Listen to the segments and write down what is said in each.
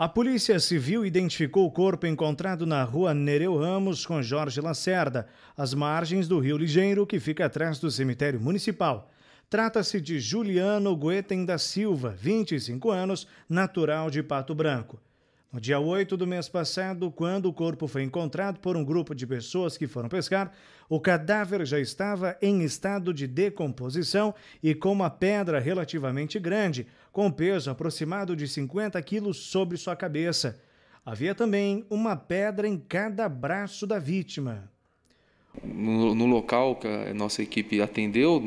A Polícia Civil identificou o corpo encontrado na rua Nereu Ramos com Jorge Lacerda, às margens do Rio Ligeiro, que fica atrás do cemitério municipal. Trata-se de Juliano Goetem da Silva, 25 anos, natural de Pato Branco. No dia 8 do mês passado, quando o corpo foi encontrado por um grupo de pessoas que foram pescar, o cadáver já estava em estado de decomposição e com uma pedra relativamente grande, com peso aproximado de 50 quilos sobre sua cabeça. Havia também uma pedra em cada braço da vítima. No, no local que a nossa equipe atendeu,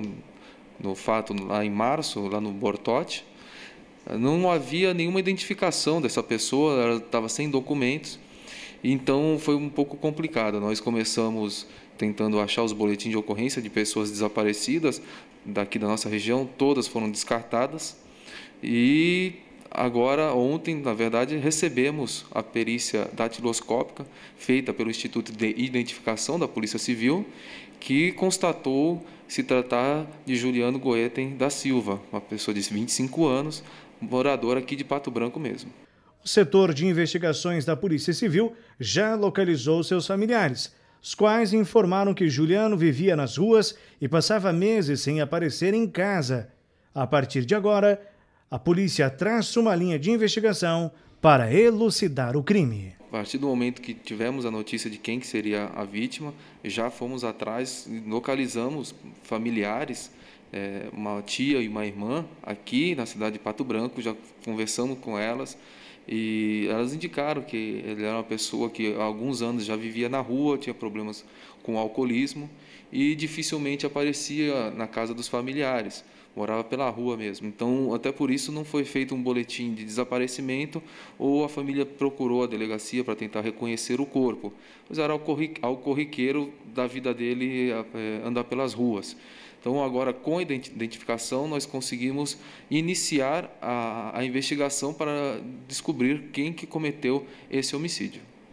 no fato lá em março, lá no Bortote, não havia nenhuma identificação dessa pessoa, ela estava sem documentos, então foi um pouco complicado. Nós começamos tentando achar os boletins de ocorrência de pessoas desaparecidas daqui da nossa região, todas foram descartadas. E agora, ontem, na verdade, recebemos a perícia datiloscópica feita pelo Instituto de Identificação da Polícia Civil, que constatou se tratar de Juliano Goeten da Silva, uma pessoa de 25 anos, morador aqui de Pato Branco mesmo. O setor de investigações da Polícia Civil já localizou seus familiares, os quais informaram que Juliano vivia nas ruas e passava meses sem aparecer em casa. A partir de agora, a polícia traça uma linha de investigação para elucidar o crime. A partir do momento que tivemos a notícia de quem que seria a vítima, já fomos atrás, localizamos familiares é, uma tia e uma irmã aqui na cidade de Pato Branco, já conversamos com elas e elas indicaram que ele era uma pessoa que há alguns anos já vivia na rua, tinha problemas com alcoolismo e dificilmente aparecia na casa dos familiares, morava pela rua mesmo. Então, até por isso não foi feito um boletim de desaparecimento ou a família procurou a delegacia para tentar reconhecer o corpo. Mas era algo corriqueiro da vida dele é, andar pelas ruas. Então, agora, com a identificação, nós conseguimos iniciar a, a investigação para descobrir quem que cometeu esse homicídio.